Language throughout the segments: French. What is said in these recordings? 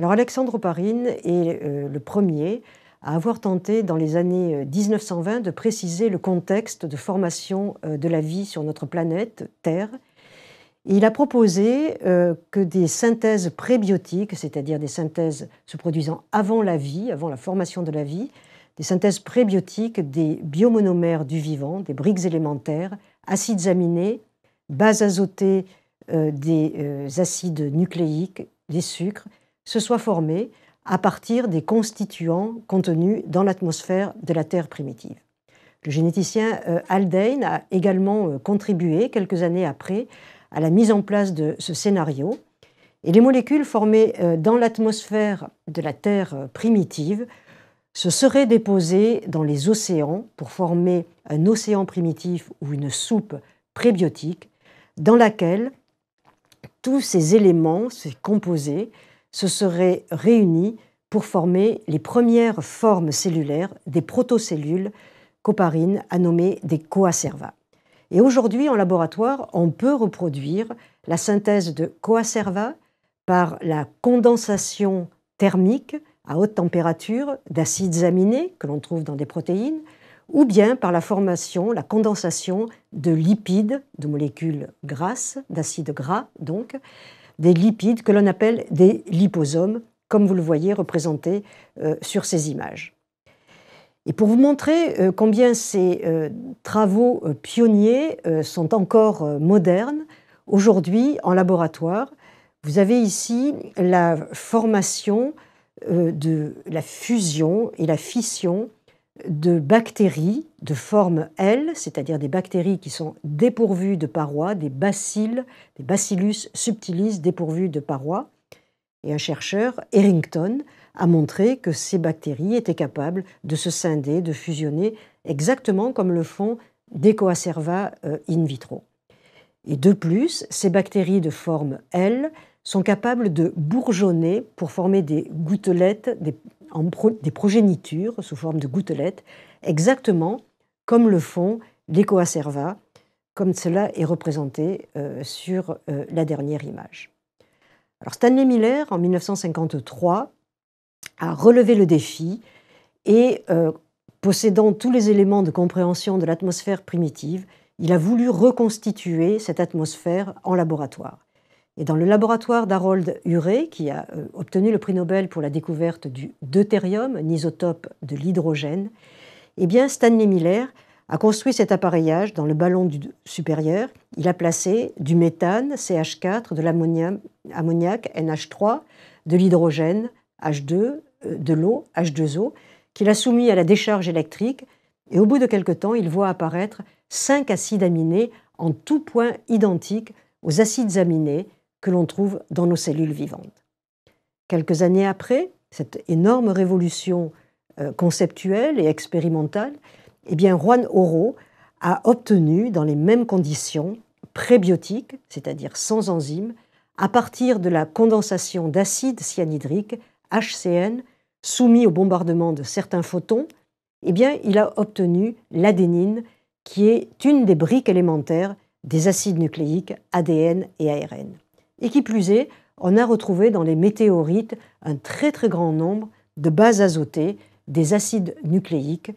Alors Alexandre Oparine est euh, le premier à avoir tenté dans les années 1920 euh, de préciser le contexte de formation euh, de la vie sur notre planète Terre. il a proposé que des synthèses prébiotiques, c'est-à-dire des synthèses se produisant avant la vie, avant la formation de la vie, des synthèses prébiotiques des biomonomères du vivant, des briques élémentaires, acides aminés, bases azotées des acides nucléiques, des sucres, se soit formés à partir des constituants contenus dans l'atmosphère de la Terre primitive. Le généticien euh, Haldane a également euh, contribué, quelques années après, à la mise en place de ce scénario. Et les molécules formées euh, dans l'atmosphère de la Terre primitive se seraient déposées dans les océans pour former un océan primitif ou une soupe prébiotique dans laquelle tous ces éléments, ces composés, se seraient réunis pour former les premières formes cellulaires des protocellules coparines, à nommer des coacervats. Et aujourd'hui, en laboratoire, on peut reproduire la synthèse de coacerva par la condensation thermique à haute température d'acides aminés que l'on trouve dans des protéines, ou bien par la formation, la condensation de lipides, de molécules grasses, d'acides gras donc, des lipides que l'on appelle des liposomes, comme vous le voyez représenté euh, sur ces images. Et pour vous montrer euh, combien ces euh, travaux pionniers sont encore modernes, aujourd'hui en laboratoire, vous avez ici la formation de la fusion et la fission de bactéries de forme L, c'est-à-dire des bactéries qui sont dépourvues de parois, des bacilles, des bacillus subtilis dépourvus de parois. Et un chercheur, Errington, a montré que ces bactéries étaient capables de se scinder, de fusionner, exactement comme le font des euh, in vitro. Et de plus, ces bactéries de forme L sont capables de bourgeonner pour former des gouttelettes, des des progénitures sous forme de gouttelettes, exactement comme le font les coacerva, comme cela est représenté euh, sur euh, la dernière image. Alors Stanley Miller, en 1953, a relevé le défi et, euh, possédant tous les éléments de compréhension de l'atmosphère primitive, il a voulu reconstituer cette atmosphère en laboratoire. Et dans le laboratoire d'Harold Urey, qui a euh, obtenu le prix Nobel pour la découverte du deutérium, un isotope de l'hydrogène, eh bien Stanley Miller a construit cet appareillage dans le ballon supérieur. Il a placé du méthane, CH4, de l'ammoniac, NH3, de l'hydrogène, H2, euh, de l'eau, H2O, qu'il a soumis à la décharge électrique. Et au bout de quelque temps, il voit apparaître cinq acides aminés en tout point identiques aux acides aminés que l'on trouve dans nos cellules vivantes. Quelques années après, cette énorme révolution euh, conceptuelle et expérimentale, eh Juan Oro a obtenu, dans les mêmes conditions, prébiotiques, c'est-à-dire sans enzymes, à partir de la condensation d'acide cyanhydrique HCN soumis au bombardement de certains photons, eh il a obtenu l'adénine, qui est une des briques élémentaires des acides nucléiques ADN et ARN. Et qui plus est, on a retrouvé dans les météorites un très très grand nombre de bases azotées, des acides nucléiques,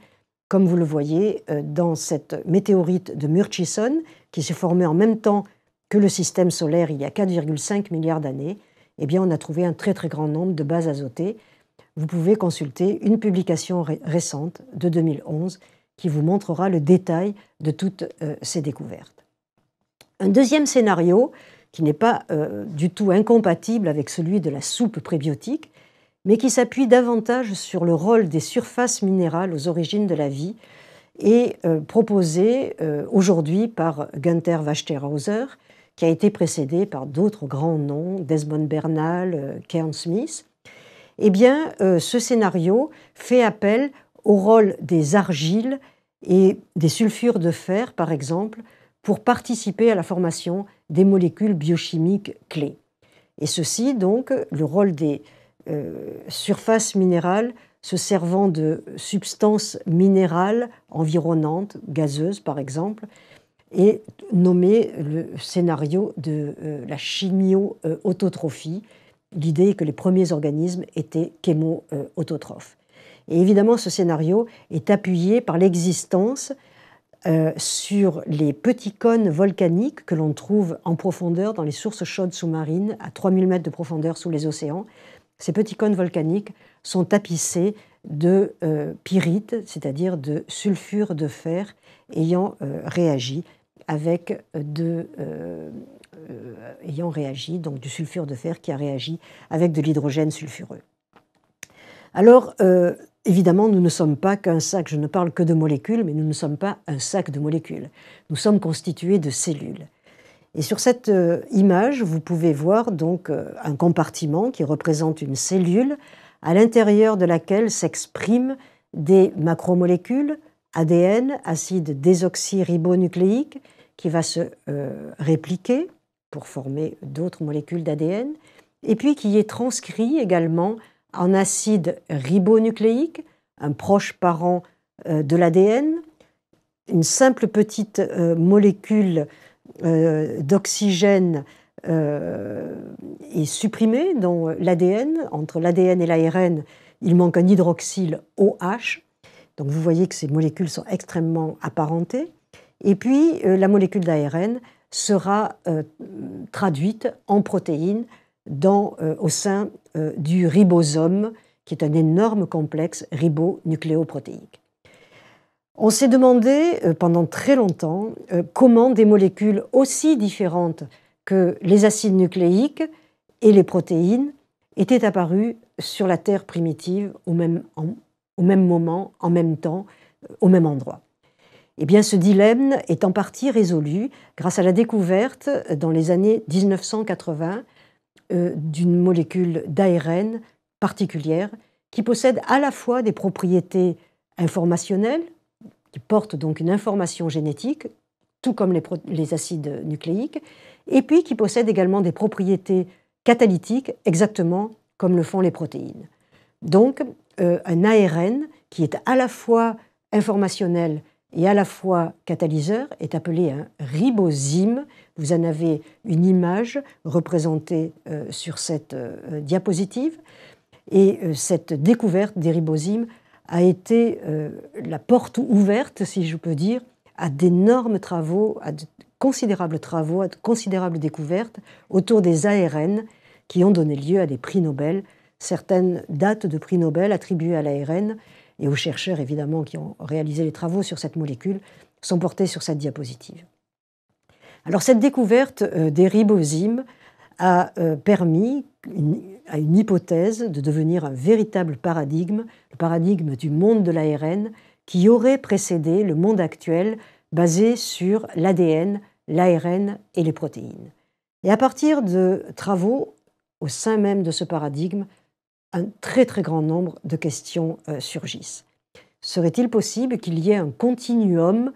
comme vous le voyez euh, dans cette météorite de Murchison, qui s'est formée en même temps que le système solaire il y a 4,5 milliards d'années, eh bien on a trouvé un très très grand nombre de bases azotées. Vous pouvez consulter une publication récente de 2011 qui vous montrera le détail de toutes euh, ces découvertes. Un deuxième scénario, qui n'est pas euh, du tout incompatible avec celui de la soupe prébiotique, mais qui s'appuie davantage sur le rôle des surfaces minérales aux origines de la vie et euh, proposé euh, aujourd'hui par Gunther Wachterhauser, qui a été précédé par d'autres grands noms, Desmond Bernal, Cairn Smith. Eh bien, ce scénario fait appel au rôle des argiles et des sulfures de fer, par exemple, pour participer à la formation des molécules biochimiques clés. Et ceci, donc, le rôle des euh, surfaces minérales se servant de substances minérales environnantes, gazeuses par exemple, est nommé le scénario de euh, la chimio-autotrophie. L'idée est que les premiers organismes étaient chémo-autotrophes. Et évidemment, ce scénario est appuyé par l'existence euh, sur les petits cônes volcaniques que l'on trouve en profondeur dans les sources chaudes sous-marines, à 3000 mètres de profondeur sous les océans. Ces petits cônes volcaniques sont tapissés de euh, pyrite, c'est-à-dire de sulfure de fer ayant euh, réagi avec de, ayant réagi donc du sulfure de fer qui a réagi avec de l'hydrogène sulfureux. Alors Évidemment, nous ne sommes pas qu'un sac, je ne parle que de molécules, mais nous ne sommes pas un sac de molécules. Nous sommes constitués de cellules. Et sur cette euh, image, vous pouvez voir donc euh, un compartiment qui représente une cellule à l'intérieur de laquelle s'expriment des macromolécules, ADN, acide désoxyribonucléique, qui va se euh, répliquer pour former d'autres molécules d'ADN, et puis qui est transcrit également en acide ribonucléique, un proche parent euh, de l'ADN, une simple petite euh, molécule euh, d'oxygène est supprimée dans l'ADN. Entre l'ADN et l'ARN, il manque un hydroxyle OH. Donc vous voyez que ces molécules sont extrêmement apparentées. Et puis la molécule d'ARN sera traduite en protéines dans, euh, au sein euh, du ribosome, qui est un énorme complexe ribonucléoprotéique. On s'est demandé euh, pendant très longtemps comment des molécules aussi différentes que les acides nucléiques et les protéines étaient apparues sur la Terre primitive au même, au même moment, en même temps, au même endroit. Eh bien, ce dilemme est en partie résolu grâce à la découverte, dans les années 1980, euh, d'une molécule d'ARN particulière qui possède à la fois des propriétés informationnelles, qui portent donc une information génétique, tout comme les, acides nucléiques, et puis qui possède également des propriétés catalytiques, exactement comme le font les protéines. Donc, euh, un ARN qui est à la fois informationnel et à la fois catalyseur est appelé un ribozyme. Vous en avez une image représentée euh, sur cette euh, diapositive. Et euh, cette découverte des ribozymes a été la porte ouverte, si je peux dire, à d'énormes travaux, à de considérables travaux, à de considérables découvertes autour des ARN qui ont donné lieu à des prix Nobel. Certaines dates de prix Nobel attribuées à l'ARN et aux chercheurs évidemment qui ont réalisé les travaux sur cette molécule sont portés sur cette diapositive. Alors cette découverte euh, des ribozymes a euh, permis à une hypothèse de devenir un véritable paradigme, le paradigme du monde de l'ARN qui aurait précédé le monde actuel basé sur l'ADN, l'ARN et les protéines. Et à partir de travaux au sein même de ce paradigme, un très très grand nombre de questions euh, surgissent. Serait-il possible qu'il y ait un continuum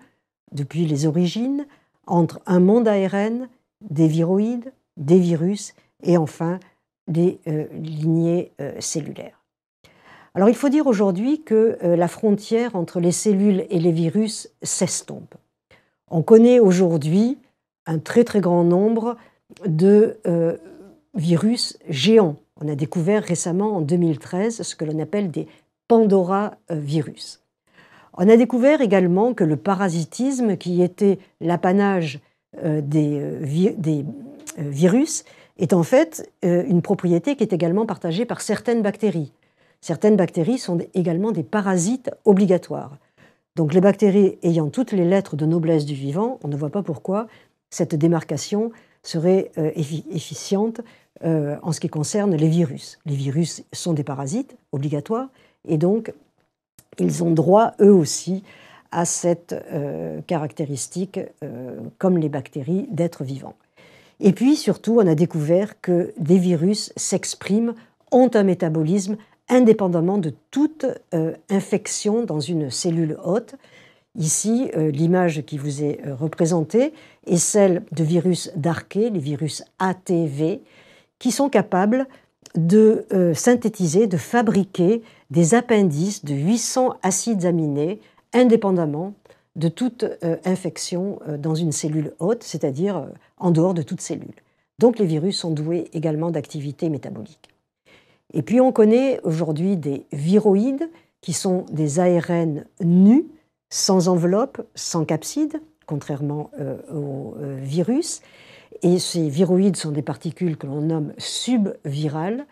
depuis les origines entre un monde ARN, des viroïdes, des virus et enfin des euh, lignées euh, cellulaires. Alors il faut dire aujourd'hui que la frontière entre les cellules et les virus s'estompe. On connaît aujourd'hui un très très grand nombre de virus géants on a découvert récemment, en 2013, ce que l'on appelle des Pandora euh, virus. On a découvert également que le parasitisme, qui était l'apanage euh, des, euh, virus, est en fait une propriété qui est également partagée par certaines bactéries. Certaines bactéries sont également des parasites obligatoires. Donc les bactéries ayant toutes les lettres de noblesse du vivant, on ne voit pas pourquoi cette démarcation serait euh, efficiente euh, en ce qui concerne les virus. Les virus sont des parasites obligatoires et donc ils ont droit eux aussi à cette euh, caractéristique, comme les bactéries, d'être vivants. Et puis surtout, on a découvert que des virus s'expriment, ont un métabolisme indépendamment de toute infection dans une cellule hôte. Ici, euh, l'image qui vous est euh, représentée est celle de virus d'arché, les virus ATV, qui sont capables de euh, synthétiser, de fabriquer des appendices de 800 acides aminés indépendamment de toute infection dans une cellule haute, c'est-à-dire en dehors de toute cellule. Donc les virus sont doués également d'activité métabolique. Et puis on connaît aujourd'hui des viroïdes qui sont des ARN nus sans enveloppe, sans capside, contrairement euh, au euh, virus. Et ces viroïdes sont des particules que l'on nomme subvirales.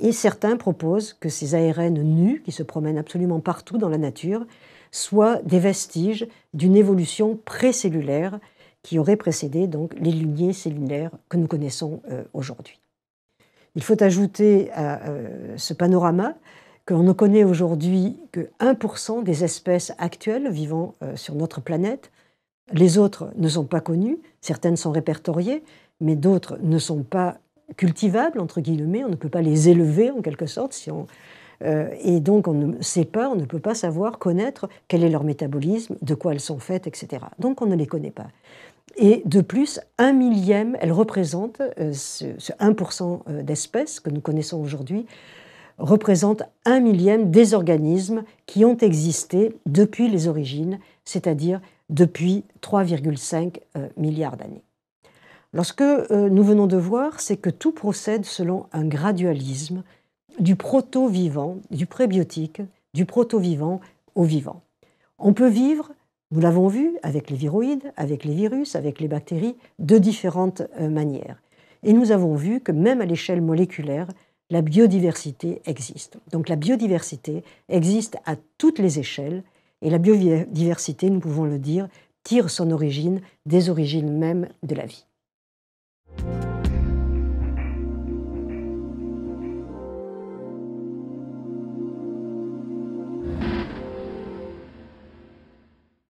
Et certains proposent que ces ARN nus, qui se promènent absolument partout dans la nature, soient des vestiges d'une évolution précellulaire qui aurait précédé donc les lignées cellulaires que nous connaissons euh, aujourd'hui. Il faut ajouter à ce panorama qu'on ne connaît aujourd'hui que 1% des espèces actuelles vivant euh, sur notre planète. Les autres ne sont pas connues, certaines sont répertoriées, mais d'autres ne sont pas cultivables, entre guillemets, on ne peut pas les élever en quelque sorte. Euh, et donc on ne sait pas, on ne peut pas savoir connaître quel est leur métabolisme, de quoi elles sont faites, etc. Donc on ne les connaît pas. Et de plus, un millième, elle représente euh, ce 1% d'espèces que nous connaissons aujourd'hui, représente un millième des organismes qui ont existé depuis les origines, c'est-à-dire depuis 3,5 euh, milliards d'années. Lorsque euh, nous venons de voir, c'est que tout procède selon un gradualisme du proto-vivant, du prébiotique, du proto-vivant au vivant. On peut vivre, nous l'avons vu, avec les viroïdes, avec les virus, avec les bactéries, de différentes euh, manières. Et nous avons vu que même à l'échelle moléculaire, la biodiversité existe. Donc la biodiversité existe à toutes les échelles et la biodiversité, nous pouvons le dire, tire son origine des origines mêmes de la vie.